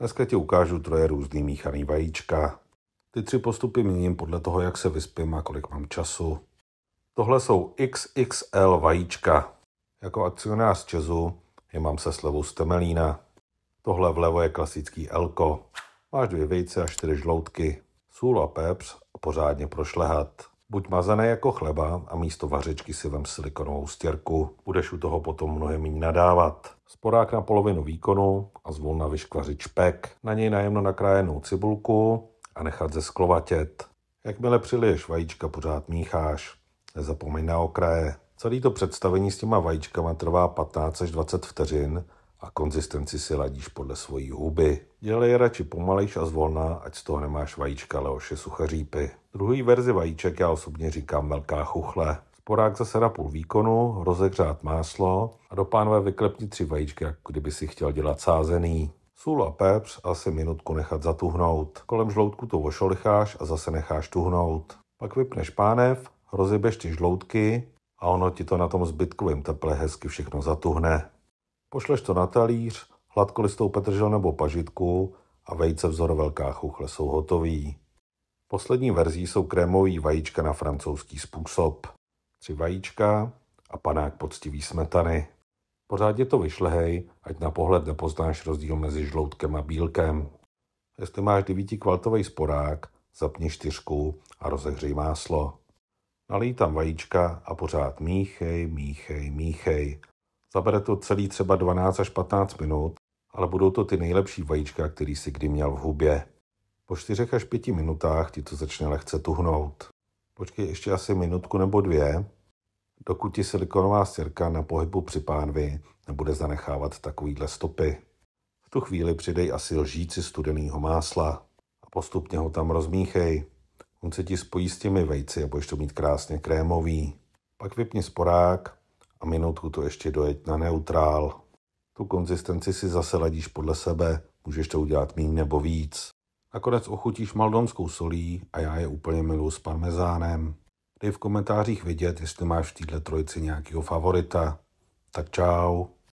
Dneska ti ukážu troje různý míchaný vajíčka. Ty tři postupy měním podle toho, jak se vyspím a kolik mám času. Tohle jsou XXL vajíčka. Jako akcionář Česu je mám se slevou z Temelína. Tohle vlevo je klasický Elko. Máš dvě vejce a čtyři žloutky, sůl a pepř a pořádně prošlehat. Buď mazané jako chleba a místo vařečky si vem silikonovou stěrku. Budeš u toho potom mnohem méně nadávat. Sporák na polovinu výkonu a zvolna vyškvařit špek. Na něj najemno nakrájenou cibulku a nechat sklovatět. Jakmile přiliješ vajíčka, pořád mícháš. Nezapomeň na okraje. Celý to představení s těma vajíčkama trvá 15 až 20 vteřin a konzistenci si ladíš podle svojí huby. Dělej radši pomalejš a zvolna, ať z toho nemáš vajíčka Leoše suchařípy. Druhý verzi vajíček já osobně říkám velká chuchle. Sporák zase na půl výkonu, rozehřát máslo a do pánové vyklepni tři vajíčky, jak kdyby si chtěl dělat sázený. Sůl a pepř asi minutku nechat zatuhnout. Kolem žloutku to ošolicháš a zase necháš tuhnout. Pak vypneš pánev, rozjebeš ty žloutky a ono ti to na tom zbytkovém teple hezky všechno zatuhne. Pošleš to na talíř, hladkolistou petržel nebo pažitku a vejce vzor velká chuchle jsou hotový. Poslední verzí jsou krémový vajíčka na francouzský způsob. Tři vajíčka a panák poctivý smetany. Pořádně to vyšlehej, ať na pohled nepoznáš rozdíl mezi žloutkem a bílkem. Jestli máš 9 kvaltový sporák, zapni čtyřku a rozehřej máslo. Nalij tam vajíčka a pořád míchej, míchej, míchej, Zabere to celý třeba 12 až 15 minut, ale budou to ty nejlepší vajíčka, který si kdy měl v hubě. Po 4 až 5 minutách ti to začne lehce tuhnout. Počkej ještě asi minutku nebo dvě, dokud ti silikonová stěrka na pohybu při pánvi nebude zanechávat takovýhle stopy. V tu chvíli přidej asi lžíci studeného másla a postupně ho tam rozmíchej. On se ti spojí s těmi vejci a budeš to mít krásně krémový. Pak vypni sporák a minutku to ještě dojeď na neutrál. Tu konzistenci si zase ladíš podle sebe, můžeš to udělat méně nebo víc. Nakonec ochutíš maldonskou solí a já je úplně miluji s parmezánem. Dej v komentářích vidět, jestli máš v této trojici nějakého favorita. Tak čau.